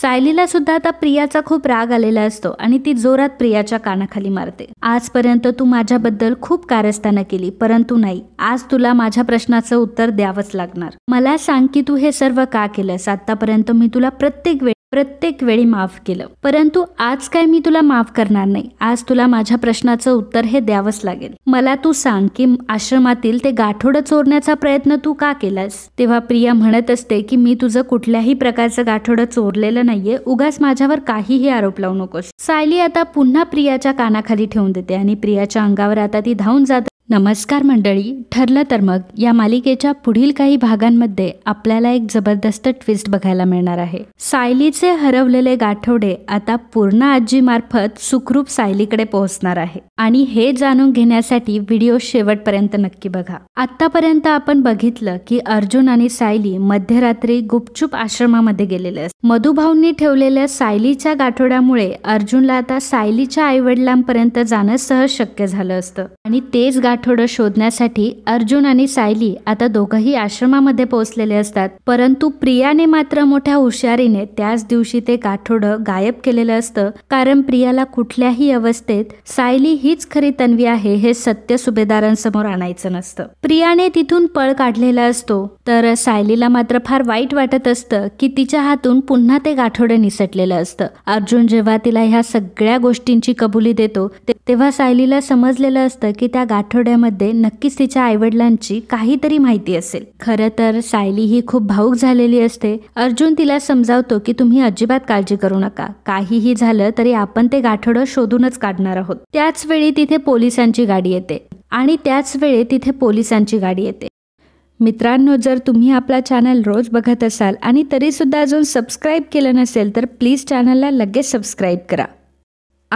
सायलीला सुद्धा आता प्रियाचा खूप राग आलेला असतो आणि ती जोरात प्रियाच्या कानाखाली मारते आजपर्यंत तू माझ्याबद्दल खूप कारस्थानं केली परंतु नाही आज तुला माझ्या प्रश्नाचं उत्तर द्यावंच लागणार मला सांग की तू हे सर्व का केलंस आतापर्यंत मी तुला प्रत्येक वेळ प्रत्येक वेळी माफ केलं परंतु आज काय मी तुला माफ करणार नाही आज तुला माझ्या प्रश्नाचं उत्तर हे द्यावंच लागेल मला तू सांग की आश्रमातील ते गाठोडं चोरण्याचा प्रयत्न तू का केलास तेव्हा प्रिया म्हणत असते की मी तुझं कुठल्याही प्रकारचं गाठोडं चोरलेलं नाहीये उगाच माझ्यावर काहीही आरोप लावू नकोस सायली आता पुन्हा प्रियाच्या कानाखाली ठेवून देते आणि प्रियाच्या अंगावर आता ती धावून जात नमस्कार मंडळी ठरलं तर मग या मालिकेच्या पुढील काही भागांमध्ये आपल्याला एक जबरदस्त ट्विस्ट बघायला मिळणार आहे सायलीचे हरवलेले गाठोडे आता पूर्ण आजीमार्फत सुखरूप सायलीकडे पोहोचणार आहे आणि हे जाणून घेण्यासाठी व्हिडिओ शेवटपर्यंत नक्की बघा आतापर्यंत आपण बघितलं की अर्जुन आणि सायली मध्यरात्री गुपचूप आश्रमामध्ये गेलेले असतात मधुभाऊंनी ठेवलेल्या सायलीच्या गाठोड्यामुळे अर्जुनला आता सायलीच्या आईवडिलांपर्यंत जाणं सहज शक्य झालं असतं आणि तेच गाठ आठवडं शोधण्यासाठी अर्जुन आणि सायली आता दोघंही आश्रमामध्ये पोहोचलेले असतात परंतु प्रियाने मात्र मोठ्या हुशारीने त्याच दिवशी ते गाठोड गायब केलेलं असतं कारण प्रियाला कुठल्याही अवस्थेत सायली हीच खरी तन्वी आहे हे सत्य सुभेदारांसमोर आणायचं नसतं प्रियाने तिथून पळ काढलेला असतो तर सायलीला मात्र फार वाईट वाटत असतं की तिच्या हातून पुन्हा ते गाठोड निसटलेलं असतं अर्जुन जेव्हा तिला ह्या सगळ्या गोष्टींची कबुली देतो तेव्हा सायलीला समजलेलं असतं की त्या गाठोड्या आठवड्यामध्ये नक्कीच तिच्या आईवडिलांची काहीतरी माहिती असेल खरं तर सायली ही खूप भाऊक झालेली असते अर्जुन तिला समजावतो की तुम्ही अजिबात काळजी करू नका काहीही झालं तरी आपण ते गाठोड शोधूनच काढणार आहोत त्याच वेळी तिथे पोलिसांची गाडी येते आणि त्याच वेळी तिथे पोलिसांची गाडी येते मित्रांनो जर तुम्ही आपला चॅनल रोज बघत असाल आणि तरीसुद्धा अजून सबस्क्राईब केलं नसेल तर प्लीज चॅनलला लगेच सबस्क्राईब करा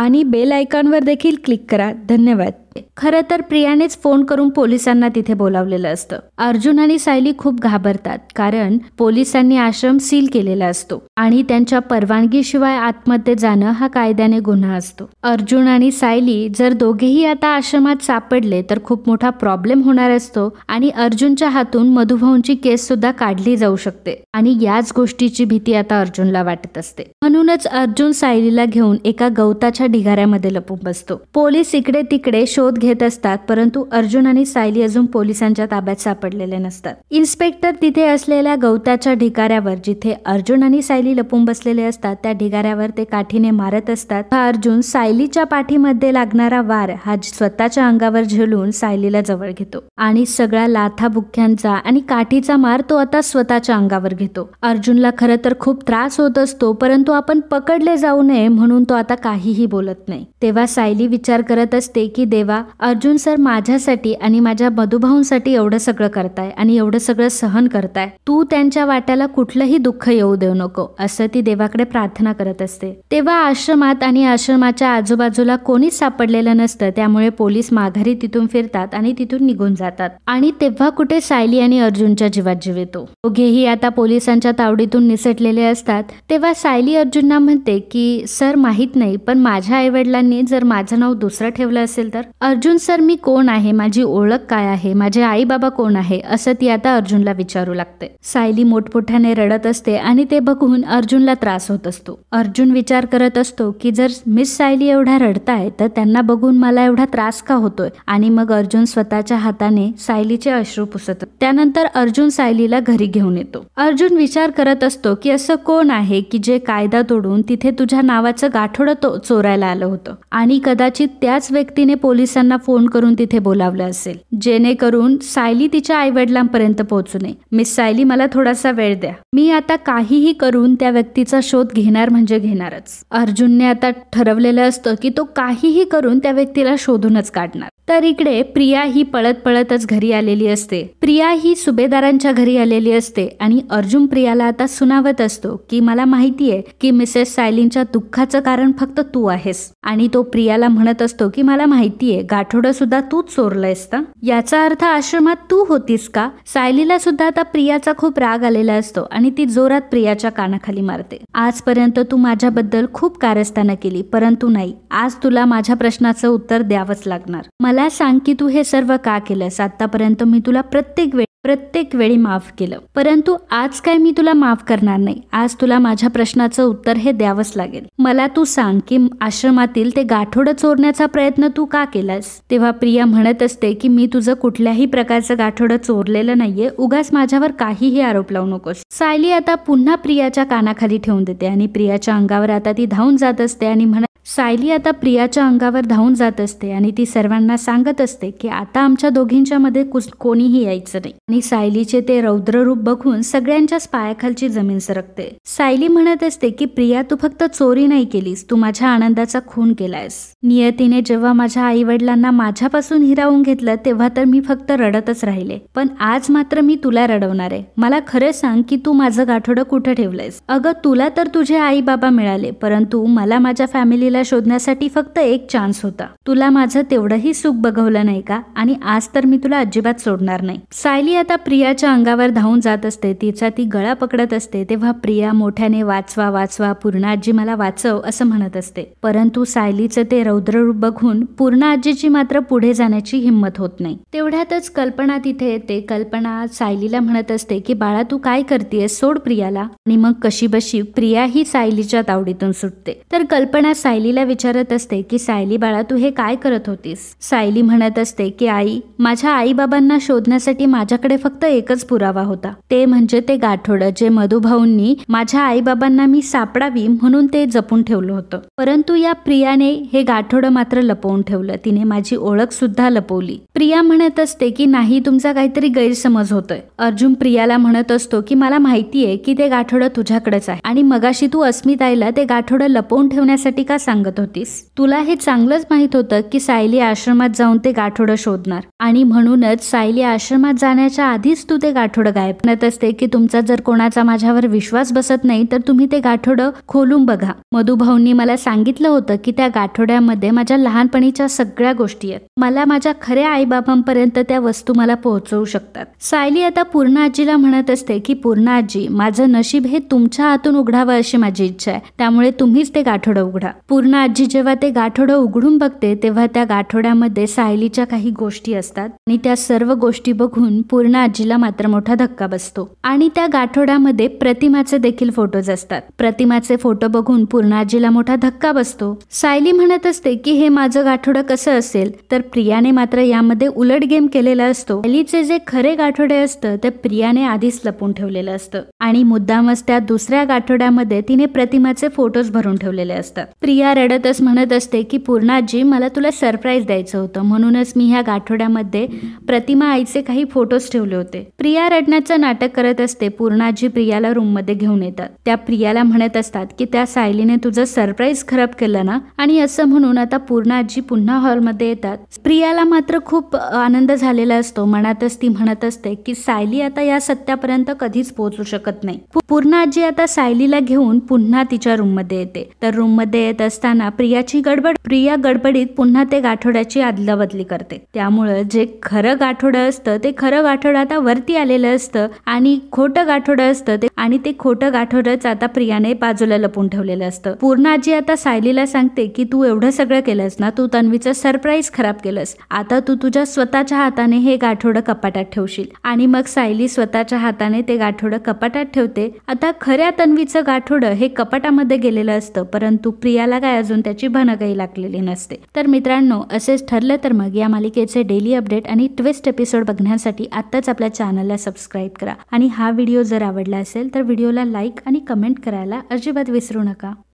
आणि बेल आयकॉनवर देखील क्लिक करा धन्यवाद खरं तर प्रियानेच फोन करून पोलिसांना तिथे बोलावलेलं असतं अर्जुन आणि सायली खूप घाबरतात कारण पोलिसांनी आश्रम सील केलेला असतो आणि त्यांच्या परवानगीशिवाय आतमध्ये जाणं हा कायद्याने गुन्हा असतो अर्जुन आणि सायली जर दोघेही आता आश्रमात सापडले तर खूप मोठा प्रॉब्लेम होणार असतो आणि अर्जुनच्या हातून मधुभाऊंची केस सुद्धा काढली जाऊ शकते आणि याच गोष्टीची भीती आता अर्जुनला वाटत असते म्हणूनच अर्जुन सायलीला घेऊन एका गवताच्या ढिगाऱ्यामध्ये लपून बसतो पोलीस इकडे तिकडे शो शोध घेत असतात परंतु अर्जुन आणि सायली अजून पोलिसांच्या ताब्यात सापडलेले नसतात इन्स्पेक्टर तिथे असलेल्या गवताच्या ढिगाऱ्यावर जिथे अर्जुन आणि सायली लपून बसलेले असतात त्या ढिगाऱ्यावर ते काठीने मारत असतात हा अर्जुन सायलीच्या पाठीमध्ये लागणारा वार हा स्वतःच्या अंगावर झेलून सायलीला जवळ घेतो आणि सगळ्या लाथा बुख्यांचा आणि काठीचा मार तो आता स्वतःच्या अंगावर घेतो अर्जुनला खरं तर खूप त्रास होत असतो परंतु आपण पकडले जाऊ नये म्हणून तो आता काहीही बोलत नाही तेव्हा सायली विचार करत असते की देवा अर्जुन सर माझ्यासाठी आणि माझ्या मधुभाऊंसाठी एवढं सगळं करताय आणि एवढं सगळं सहन करताय तू त्यांच्या वाट्याला कुठलंही दुःख येऊ देऊ नको असं ती देवाकडे प्रार्थना करत असते तेव्हा आश्रमात आणि आश्रमाच्या आजूबाजूला कोणीच सापडलेलं नसतं त्यामुळे पोलीस माघारी तिथून फिरतात आणि तिथून निघून जातात आणि तेव्हा कुठे सायली आणि अर्जुनच्या जीवात जीव येतो दोघेही आता पोलिसांच्या तावडीतून निसटलेले असतात तेव्हा सायली अर्जुनना म्हणते की सर माहीत नाही पण माझ्या आईवडिलांनी जर माझं नाव दुसरं ठेवलं असेल तर अर्जुन सर मी कोण आहे माझी ओळख काय आहे माझे आई बाबा कोण आहे असं ती आता अर्जुनला विचारू लागते सायली मोठमोठ्याने रडत असते आणि ते बघून अर्जुनला त्रास होत असतो अर्जुन विचार करत असतो की जर मिस सायली एवढ्या रडताय तर त्यांना बघून मला एवढा त्रास का होतोय आणि मग अर्जुन स्वतःच्या हाताने सायलीचे अश्रू पुसत त्यानंतर अर्जुन सायलीला घरी घेऊन येतो अर्जुन विचार करत असतो की असं कोण आहे की जे कायदा तोडून तिथे तुझ्या नावाचं गाठोडं चोरायला आलं होतं आणि कदाचित त्याच व्यक्तीने पोलीस पोलिसांना फोन करून तिथे बोलावलं असेल जेणेकरून सायली तिच्या आईवडिलांपर्यंत पोहोचू नये मिस सायली मला थोडासा वेळ द्या मी आता काहीही करून त्या व्यक्तीचा शोध घेणार म्हणजे घेणारच अर्जुनने आता ठरवलेलं असतं की तो काहीही करून त्या व्यक्तीला शोधूनच काढणार तर इकडे प्रिया ही पळत पळतच घरी आलेली असते प्रिया ही सुभेदारांच्या घरी आलेली असते आणि अर्जुन प्रियाला आता सुनावत असतो की मला माहितीये की मिसेस सायलींच्या दुःखाचं कारण फक्त तू आहेस आणि तो प्रियाला म्हणत असतो की मला माहितीये गाठोड सुद्धा तूच चोरलंयस ना याचा अर्थ आश्रमात तू होतीस का सायलीला सुद्धा आता प्रियाचा खूप राग आलेला असतो आणि ती जोरात प्रियाच्या कानाखाली मारते आजपर्यंत तू माझ्याबद्दल खूप कारस्थानं केली परंतु नाही आज तुला माझ्या प्रश्नाचं उत्तर द्यावंच लागणार मला सांग की तू हे सर्व का केलंस आतापर्यंत मी तुला प्रत्येक वेळ प्रत्येक वेळी माफ केलं परंतु आज काय मी तुला माफ करणार नाही आज तुला माझ्या प्रश्नाचं उत्तर हे द्यावंच लागेल मला तू सांग की आश्रमातील ते गाठोड चोरण्याचा प्रयत्न तू का केलास तेव्हा प्रिया म्हणत असते की मी तुझं कुठल्याही प्रकारचं गाठोड चोरलेलं नाहीये उगाच माझ्यावर काहीही आरोप लावू नकोस सायली आता पुन्हा प्रियाच्या कानाखाली ठेवून देते आणि प्रियाच्या अंगावर आता ती धावून जात असते आणि म्हणत सायली आता प्रियाच्या अंगावर धावून जात असते आणि ती सर्वांना सांगत असते की आता आमच्या दोघींच्या कुस कोणीही यायचं नाही आणि सायलीचे ते रौद्र रूप बघून सगळ्यांच्याच पायाखालची जमीन सरकते सायली म्हणत असते की प्रिया तू फक्त चोरी नाही केलीस तू माझ्या आनंदाचा खून केलायस नियतीने जेव्हा माझ्या आई वडिलांना माझ्यापासून हिरावून घेतलं तेव्हा तर मी फक्त रडतच राहिले पण आज मात्र मी तुला रडवणार आहे मला खरं सांग की तू माझं गाठोडं कुठं ठेवलंयस अगं तुला तर तुझे आई बाबा मिळाले परंतु मला माझ्या फॅमिलीला तिला शोधण्यासाठी फक्त एक चान्स होता तुला माझं तेवढंही सुख बघवलं नाही का आणि आज तर मी तुला अजिबात सोडणार नाही सायली आता प्रियाच्या अंगावर धावून जात असते तिचा ती गळा पकडत असते तेव्हा प्रिया मोठ्याने वाचवा वाचवा पूर्ण आजी मला वाचव असं म्हणत असते परंतु सायलीचं ते रौद्र रूप बघून पूर्ण आजीची मात्र पुढे जाण्याची हिंमत होत नाही तेवढ्यातच कल्पना तिथे येते कल्पना सायलीला म्हणत असते की बाळा तू काय करतेय सोड प्रियाला आणि मग कशी बशी प्रिया ही सायलीच्या तावडीतून सुटते तर कल्पना सायली सायलीला विचारत असते की सायली बाळा तू हे काय करत होतीस सायली म्हणत असते की आई माझ्या आईबाबांना शोधण्यासाठी माझ्याकडे फक्त एकच पुरावा होता ते म्हणजे ते गाठोड जे मधुभाऊंनी माझ्या आईबाबांना मी सापडावी म्हणून ते जपून ठेवलं होतं परंतु या प्रियाने हे गाठोड मात्र लपवून ठेवलं तिने माझी ओळख सुद्धा लपवली प्रिया म्हणत असते की नाही तुमचा काहीतरी गैरसमज होतोय अर्जुन प्रियाला म्हणत असतो की मला माहितीये की ते गाठोड तुझ्याकडेच आहे आणि मगाशी तू अस्मिताईला ते गाठोड लपवून ठेवण्यासाठी का सांग सांगत होतीस तुला हे चांगलंच माहित होतं की सायली आश्रमात जाऊन ते गाठोडं शोधणार आणि म्हणूनच सायली आश्रमात जाण्याच्या आधीच तू ते गाठोडं गायब करत असते की तुमचा जर कोणाचा माझ्यावर विश्वास बसत नाही तर तुम्ही ते गाठोडं खोलून बघा मधुभाऊंनी मला सांगितलं होतं की त्या गाठोड्यामध्ये माझ्या लहानपणीच्या सगळ्या गोष्टी आहेत मला माझ्या खऱ्या आईबाबांपर्यंत त्या वस्तू मला पोहोचवू शकतात सायली आता पूर्ण आजीला म्हणत असते की पूर्ण आजी माझं नशीब हे तुमच्या हातून उघडावं अशी माझी इच्छा आहे त्यामुळे तुम्हीच ते गाठोडं उघडा पूर्ण आजी जेव्हा ते गाठोडं उघडून बघते तेव्हा त्या गाठोड्यामध्ये सायलीच्या काही गोष्टी असतात आणि त्या सर्व गोष्टी बघून पूर्ण आजीला मात्र मोठा धक्का बसतो आणि त्या गाठोड्यामध्ये प्रतिमाचे देखील फोटोज असतात प्रतिमाचे फोटो बघून पूर्ण आजीला मोठा धक्का बसतो सायली म्हणत असते की हे माझं गाठोडं कसं असेल तर प्रियाने मात्र यामध्ये उलट गेम केलेला असतो सायलीचे जे खरे गाठोडे असतं ते प्रियाने आधीच लपून ठेवलेलं असतं आणि मुद्दामच त्या दुसऱ्या गाठोड्यामध्ये तिने प्रतिमाचे फोटोज भरून ठेवलेले असतात प्रिया रडतच म्हणत असते की पूर्णाजी मला तुला सरप्राईज द्यायचं होतं म्हणूनच मी ह्या गाठोड्यामध्ये प्रतिमा आईचे काही फोटोज ठेवले होते प्रिया रडण्याचं नाटक करत असते पूर्णाजी प्रियाला रूममध्ये घेऊन येतात त्या प्रियाला म्हणत असतात की त्या सायलीने तुझं सरप्राईज खराब केलं ना आणि असं म्हणून आता पूर्णाजी पुन्हा हॉलमध्ये येतात प्रियाला मात्र खूप आनंद झालेला असतो मनातच ती म्हणत असते की सायली आता या सत्यापर्यंत कधीच पोहोचू शकत नाही पूर्णाजी आता सायलीला घेऊन पुन्हा तिच्या रूममध्ये येते तर रूममध्ये येत असते असताना प्रियाची गडबड प्रिया गडबडीत पुन्हा ते गाठोड्याची आदलाबदली करते त्यामुळं जे खरं गाठोडं असतं ते खरं गाठोडं आता वरती आलेलं असतं आणि खोटं गाठोडं असतं ते आणि ते खोटं गाठोडंच आता प्रियाने बाजूला लपून ठेवलेलं असतं पूर्ण आजी आता सायलीला सांगते की तू एवढं सगळं केलंस ना तू तन्वीचं सरप्राईज खराब केलंस आता तू तुझ्या स्वतःच्या हाताने हे गाठोडं कपाटात ठेवशील आणि मग सायली स्वतःच्या हाताने ते गाठोडं कपाटात ठेवते आता खऱ्या तन्वीचं गाठोडं हे कपाटामध्ये गेलेलं असतं परंतु प्रियाला काय अजून त्याची भनगही लागलेली नसते तर मित्रांनो असेच ठरलं तर मग या मालिकेचे डेली अपडेट आणि ट्विस्ट एपिसोड बघण्यासाठी आत्ताच आपल्या चॅनलला सबस्क्राईब करा आणि हा व्हिडिओ जर आवडला असेल तर व्हिडिओला लाईक आणि कमेंट करायला अजिबात विसरू नका